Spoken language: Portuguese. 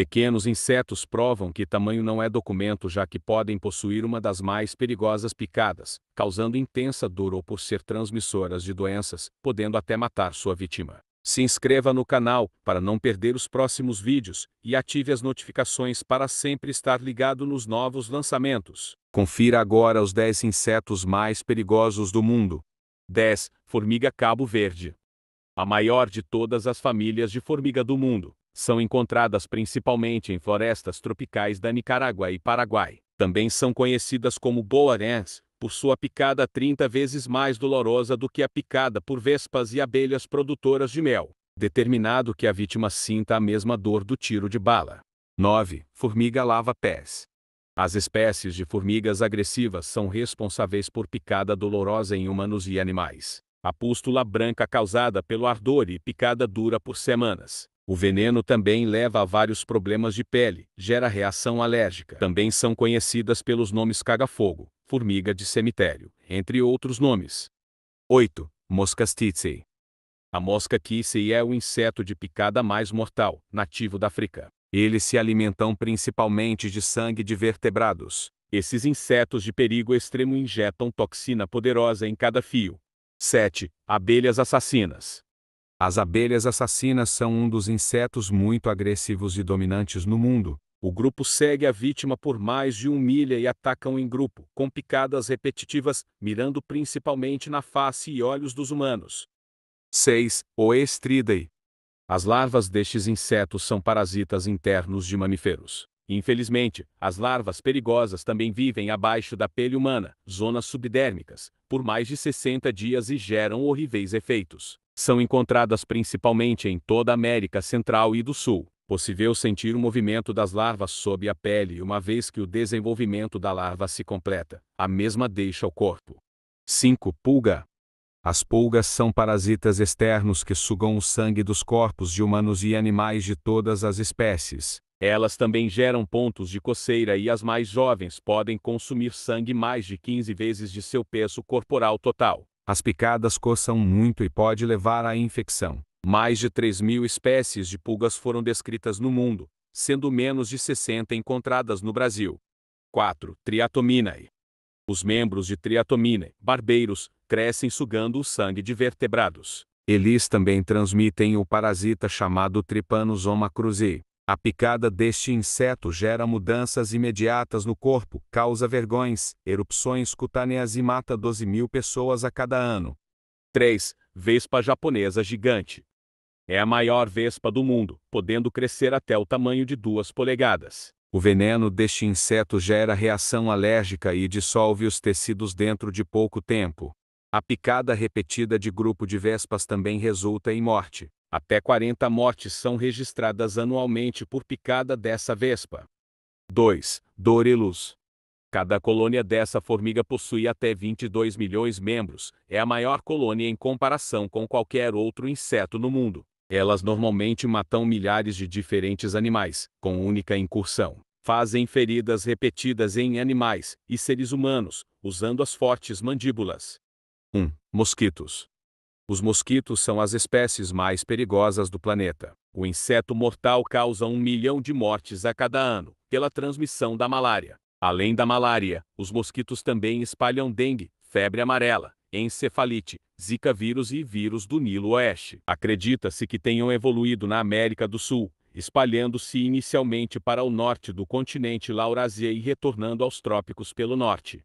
Pequenos insetos provam que tamanho não é documento já que podem possuir uma das mais perigosas picadas, causando intensa dor ou por ser transmissoras de doenças, podendo até matar sua vítima. Se inscreva no canal para não perder os próximos vídeos e ative as notificações para sempre estar ligado nos novos lançamentos. Confira agora os 10 insetos mais perigosos do mundo. 10. Formiga Cabo Verde. A maior de todas as famílias de formiga do mundo são encontradas principalmente em florestas tropicais da Nicarágua e Paraguai. Também são conhecidas como boarens, por sua picada 30 vezes mais dolorosa do que a picada por vespas e abelhas produtoras de mel, determinado que a vítima sinta a mesma dor do tiro de bala. 9. Formiga lava-pés. As espécies de formigas agressivas são responsáveis por picada dolorosa em humanos e animais. A pústula branca causada pelo ardor e picada dura por semanas. O veneno também leva a vários problemas de pele, gera reação alérgica. Também são conhecidas pelos nomes caga-fogo, formiga de cemitério, entre outros nomes. 8. Moscas tsetse. A mosca tsetse é o inseto de picada mais mortal, nativo da África. Eles se alimentam principalmente de sangue de vertebrados. Esses insetos de perigo extremo injetam toxina poderosa em cada fio. 7. Abelhas assassinas. As abelhas assassinas são um dos insetos muito agressivos e dominantes no mundo. O grupo segue a vítima por mais de um milha e atacam em grupo, com picadas repetitivas, mirando principalmente na face e olhos dos humanos. 6. O estridae. As larvas destes insetos são parasitas internos de mamíferos. Infelizmente, as larvas perigosas também vivem abaixo da pele humana, zonas subdérmicas, por mais de 60 dias e geram horríveis efeitos. São encontradas principalmente em toda a América Central e do Sul. Possível sentir o movimento das larvas sob a pele uma vez que o desenvolvimento da larva se completa. A mesma deixa o corpo. 5. Pulga. As pulgas são parasitas externos que sugam o sangue dos corpos de humanos e animais de todas as espécies elas também geram pontos de coceira e as mais jovens podem consumir sangue mais de 15 vezes de seu peso corporal total. As picadas coçam muito e pode levar à infecção. Mais de 3 mil espécies de pulgas foram descritas no mundo, sendo menos de 60 encontradas no Brasil. 4. Triatominae. Os membros de Triatominae, barbeiros, crescem sugando o sangue de vertebrados. Eles também transmitem o parasita chamado Trypanosoma cruzi, a picada deste inseto gera mudanças imediatas no corpo, causa vergões, erupções cutâneas e mata 12 mil pessoas a cada ano. 3. Vespa japonesa gigante. É a maior vespa do mundo, podendo crescer até o tamanho de duas polegadas. O veneno deste inseto gera reação alérgica e dissolve os tecidos dentro de pouco tempo. A picada repetida de grupo de vespas também resulta em morte. Até 40 mortes são registradas anualmente por picada dessa vespa. 2. Dorelus. Cada colônia dessa formiga possui até 22 milhões de membros, é a maior colônia em comparação com qualquer outro inseto no mundo. Elas normalmente matam milhares de diferentes animais, com única incursão. Fazem feridas repetidas em animais e seres humanos, usando as fortes mandíbulas. 1. Mosquitos. Os mosquitos são as espécies mais perigosas do planeta. O inseto mortal causa um milhão de mortes a cada ano, pela transmissão da malária. Além da malária, os mosquitos também espalham dengue, febre amarela, encefalite, zika vírus e vírus do Nilo Oeste. Acredita-se que tenham evoluído na América do Sul, espalhando-se inicialmente para o norte do continente Laurasia e retornando aos trópicos pelo norte.